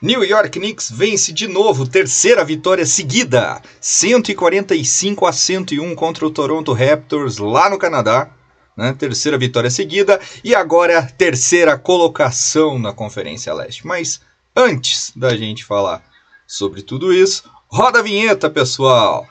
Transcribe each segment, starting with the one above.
New York Knicks vence de novo, terceira vitória seguida, 145 a 101 contra o Toronto Raptors lá no Canadá. Né? Terceira vitória seguida e agora terceira colocação na Conferência Leste. Mas antes da gente falar sobre tudo isso, roda a vinheta, pessoal!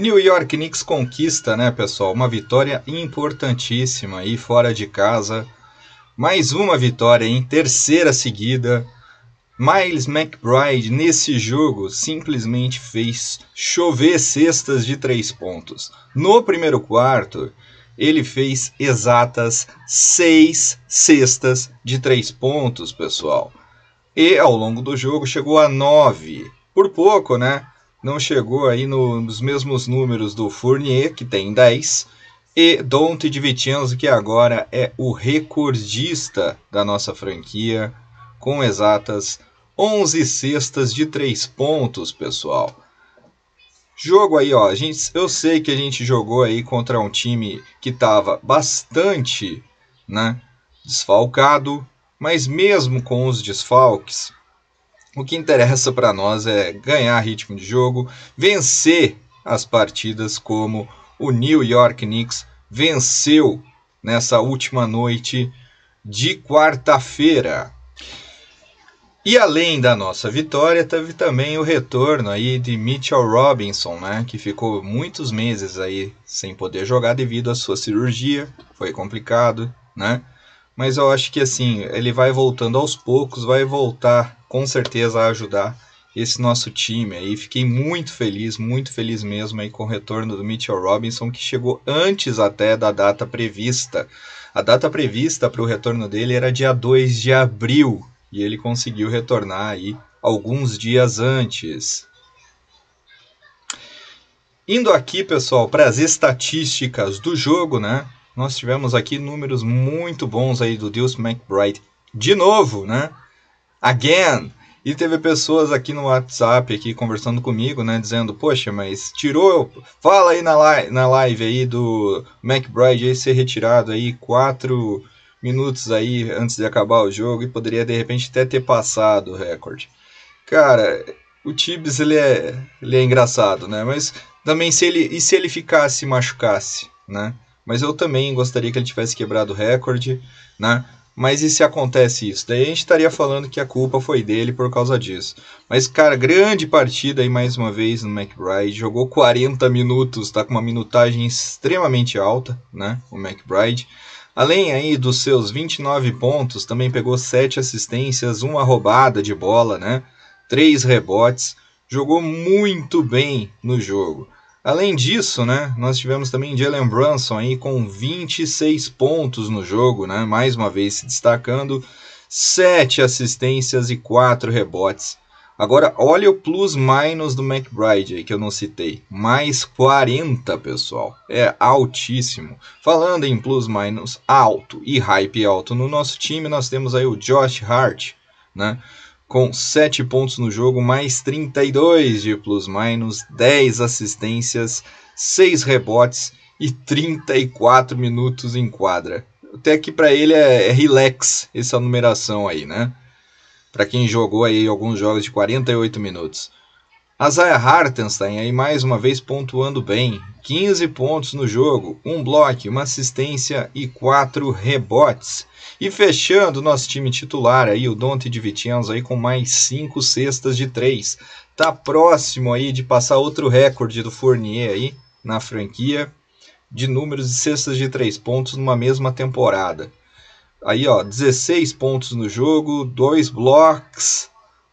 New York Knicks conquista, né, pessoal? Uma vitória importantíssima aí fora de casa. Mais uma vitória em terceira seguida. Miles McBride nesse jogo simplesmente fez chover cestas de três pontos. No primeiro quarto, ele fez exatas seis cestas de três pontos, pessoal. E ao longo do jogo chegou a nove. Por pouco, né? não chegou aí nos mesmos números do Fournier, que tem 10, e Dante DiVincenzo, que agora é o recordista da nossa franquia, com exatas 11 cestas de 3 pontos, pessoal. Jogo aí, ó, gente, eu sei que a gente jogou aí contra um time que estava bastante, né, desfalcado, mas mesmo com os desfalques, o que interessa para nós é ganhar ritmo de jogo, vencer as partidas como o New York Knicks venceu nessa última noite de quarta-feira. E além da nossa vitória, teve também o retorno aí de Mitchell Robinson, né, que ficou muitos meses aí sem poder jogar devido à sua cirurgia, foi complicado, né? mas eu acho que assim, ele vai voltando aos poucos, vai voltar com certeza a ajudar esse nosso time aí. Fiquei muito feliz, muito feliz mesmo aí com o retorno do Mitchell Robinson, que chegou antes até da data prevista. A data prevista para o retorno dele era dia 2 de abril e ele conseguiu retornar aí alguns dias antes. Indo aqui, pessoal, para as estatísticas do jogo, né? nós tivemos aqui números muito bons aí do Deus McBride. De novo, né? Again! E teve pessoas aqui no WhatsApp aqui conversando comigo, né? Dizendo, poxa, mas tirou. Fala aí na live, na live aí do McBride aí ser retirado aí quatro minutos aí antes de acabar o jogo e poderia de repente até ter passado o recorde. Cara, o Tibbs ele é, ele é engraçado, né? Mas também se ele e se ele ficasse machucasse, né? Mas eu também gostaria que ele tivesse quebrado o recorde, né? Mas e se acontece isso? Daí a gente estaria falando que a culpa foi dele por causa disso. Mas, cara, grande partida aí mais uma vez no McBride. Jogou 40 minutos, tá com uma minutagem extremamente alta, né? O McBride. Além aí dos seus 29 pontos, também pegou 7 assistências, uma roubada de bola, né? 3 rebotes. Jogou muito bem no jogo. Além disso, né, nós tivemos também Jalen Brunson aí com 26 pontos no jogo, né, mais uma vez se destacando, 7 assistências e 4 rebotes. Agora, olha o plus minus do McBride aí que eu não citei. Mais 40, pessoal. É altíssimo. Falando em plus minus alto e hype alto no nosso time, nós temos aí o Josh Hart, né? com 7 pontos no jogo, mais 32 de plus-minus, 10 assistências, 6 rebotes e 34 minutos em quadra. Até que para ele é, é relax essa numeração aí, né? Para quem jogou aí alguns jogos de 48 minutos. A Zaya Hartenstein aí mais uma vez pontuando bem, 15 pontos no jogo, um bloco, uma assistência e quatro rebotes. E fechando nosso time titular aí, o Dante de Vicenzo aí com mais cinco cestas de três. Tá próximo aí de passar outro recorde do Fournier aí na franquia de números de cestas de três pontos numa mesma temporada. Aí ó, 16 pontos no jogo, dois blocos,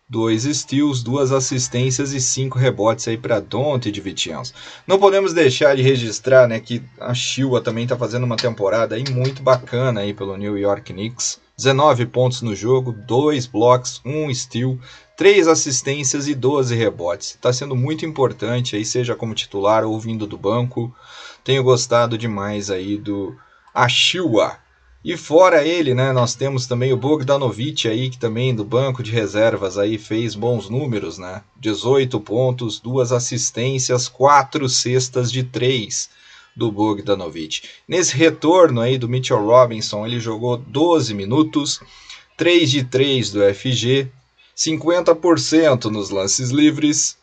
dois steals, duas assistências e cinco rebotes aí para Dante de Vitians. Não podemos deixar de registrar, né, que a Shua também está fazendo uma temporada aí muito bacana aí pelo New York Knicks. 19 pontos no jogo, 2 blocos, 1 steal, 3 assistências e 12 rebotes. Está sendo muito importante aí, seja como titular ou vindo do banco. Tenho gostado demais aí do Achua, e fora ele, né, nós temos também o Bogdanovic aí, que também do banco de reservas aí fez bons números, né? 18 pontos, duas assistências, quatro cestas de três do Bogdanovic. Nesse retorno aí do Mitchell Robinson, ele jogou 12 minutos, 3 de 3 do FG, 50% nos lances livres,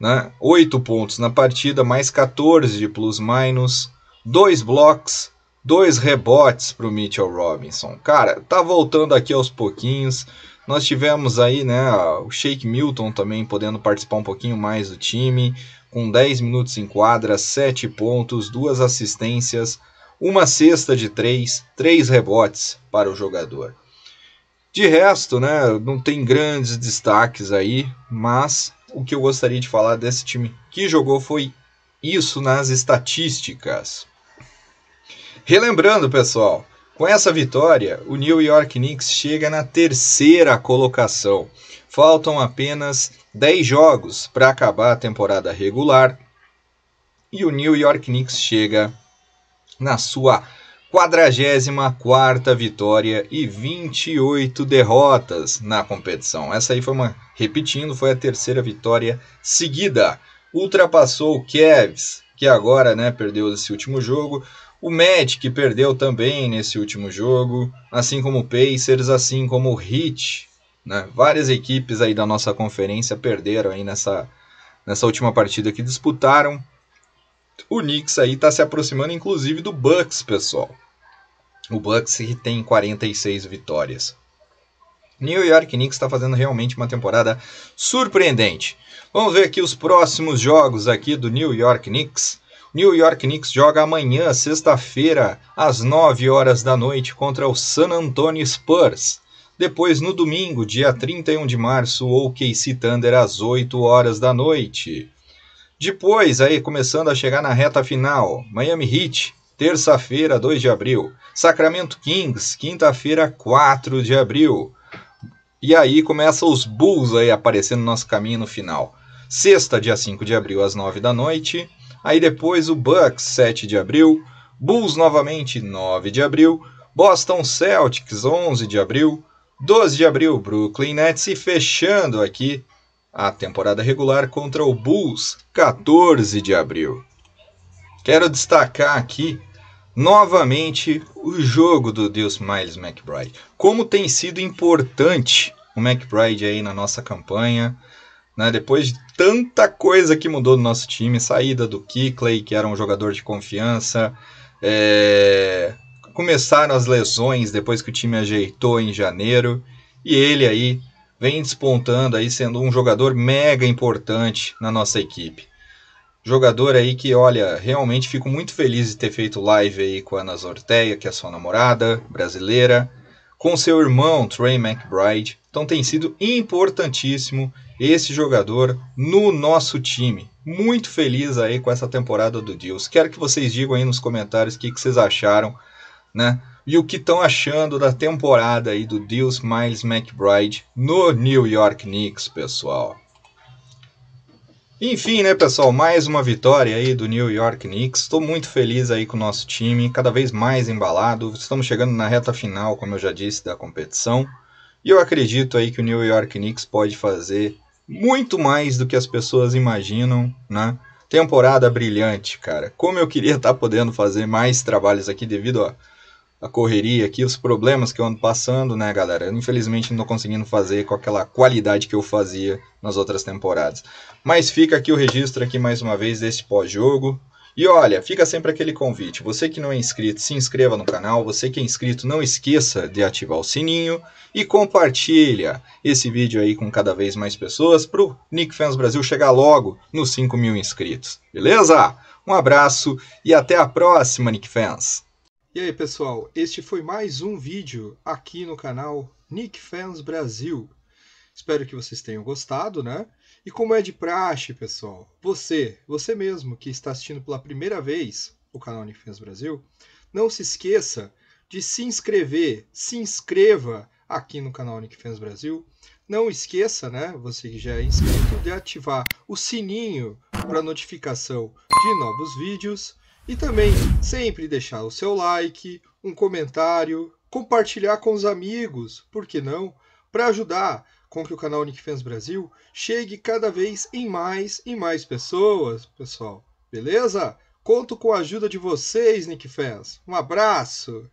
né? 8 pontos na partida, mais 14 de plus-minus, 2 blocos, dois rebotes para o Mitchell Robinson. Cara, tá voltando aqui aos pouquinhos. Nós tivemos aí, né, o Shake Milton também podendo participar um pouquinho mais do time, com 10 minutos em quadra, 7 pontos, duas assistências, uma cesta de 3, 3 rebotes para o jogador. De resto, né, não tem grandes destaques aí, mas o que eu gostaria de falar desse time que jogou foi isso nas estatísticas. Relembrando, pessoal, com essa vitória, o New York Knicks chega na terceira colocação. Faltam apenas 10 jogos para acabar a temporada regular e o New York Knicks chega na sua 44 vitória e 28 derrotas na competição. Essa aí foi uma, repetindo, foi a terceira vitória seguida. Ultrapassou o Cavs, que agora né, perdeu esse último jogo. O Magic perdeu também nesse último jogo, assim como o Pacers, assim como o Heat. Né? Várias equipes aí da nossa conferência perderam aí nessa, nessa última partida que disputaram. O Knicks aí está se aproximando inclusive do Bucks, pessoal. O Bucks tem 46 vitórias. New York Knicks está fazendo realmente uma temporada surpreendente. Vamos ver aqui os próximos jogos aqui do New York Knicks. New York Knicks joga amanhã, sexta-feira, às 9 horas da noite, contra o San Antonio Spurs. Depois, no domingo, dia 31 de março, o OKC Thunder às 8 horas da noite. Depois, aí começando a chegar na reta final, Miami Heat, terça-feira, 2 de abril. Sacramento Kings, quinta-feira, 4 de abril. E aí começam os Bulls aí aparecendo no nosso caminho no final. Sexta, dia 5 de abril, às 9 da noite. Aí depois o Bucks, 7 de abril. Bulls novamente, 9 de abril. Boston Celtics, 11 de abril. 12 de abril, Brooklyn Nets. E fechando aqui a temporada regular contra o Bulls, 14 de abril. Quero destacar aqui novamente o jogo do Deus Miles McBride. Como tem sido importante o McBride aí na nossa campanha. Né? Depois de tanta coisa que mudou no nosso time, saída do Kikley, que era um jogador de confiança, é... começaram as lesões depois que o time ajeitou em janeiro, e ele aí vem despontando aí sendo um jogador mega importante na nossa equipe. Jogador aí que, olha, realmente fico muito feliz de ter feito live aí com a Ana Zorteia, que é sua namorada brasileira com seu irmão Trey McBride. Então tem sido importantíssimo esse jogador no nosso time. Muito feliz aí com essa temporada do Deus. Quero que vocês digam aí nos comentários o que, que vocês acharam, né? E o que estão achando da temporada aí do Deus Miles McBride no New York Knicks, pessoal. Enfim, né, pessoal, mais uma vitória aí do New York Knicks. Estou muito feliz aí com o nosso time, cada vez mais embalado. Estamos chegando na reta final, como eu já disse, da competição. E eu acredito aí que o New York Knicks pode fazer muito mais do que as pessoas imaginam, né? Temporada brilhante, cara. Como eu queria estar tá podendo fazer mais trabalhos aqui devido a a correria aqui, os problemas que eu ando passando, né, galera? Eu, infelizmente não tô conseguindo fazer com aquela qualidade que eu fazia nas outras temporadas. Mas fica aqui o registro aqui mais uma vez desse pós-jogo. E olha, fica sempre aquele convite. Você que não é inscrito, se inscreva no canal. Você que é inscrito, não esqueça de ativar o sininho e compartilha esse vídeo aí com cada vez mais pessoas para o Nick Fans Brasil chegar logo nos 5 mil inscritos. Beleza? Um abraço e até a próxima, Nick Fans! E aí pessoal, este foi mais um vídeo aqui no canal Nick Fans Brasil. Espero que vocês tenham gostado, né? E como é de praxe, pessoal, você, você mesmo que está assistindo pela primeira vez o canal Nick Fans Brasil, não se esqueça de se inscrever, se inscreva aqui no canal Nick Fans Brasil. Não esqueça, né, você que já é inscrito, de ativar o sininho para notificação de novos vídeos. E também sempre deixar o seu like, um comentário, compartilhar com os amigos, por que não? Para ajudar com que o canal Nickfans Brasil chegue cada vez em mais e mais pessoas, pessoal. Beleza? Conto com a ajuda de vocês, Nick Fans. Um abraço!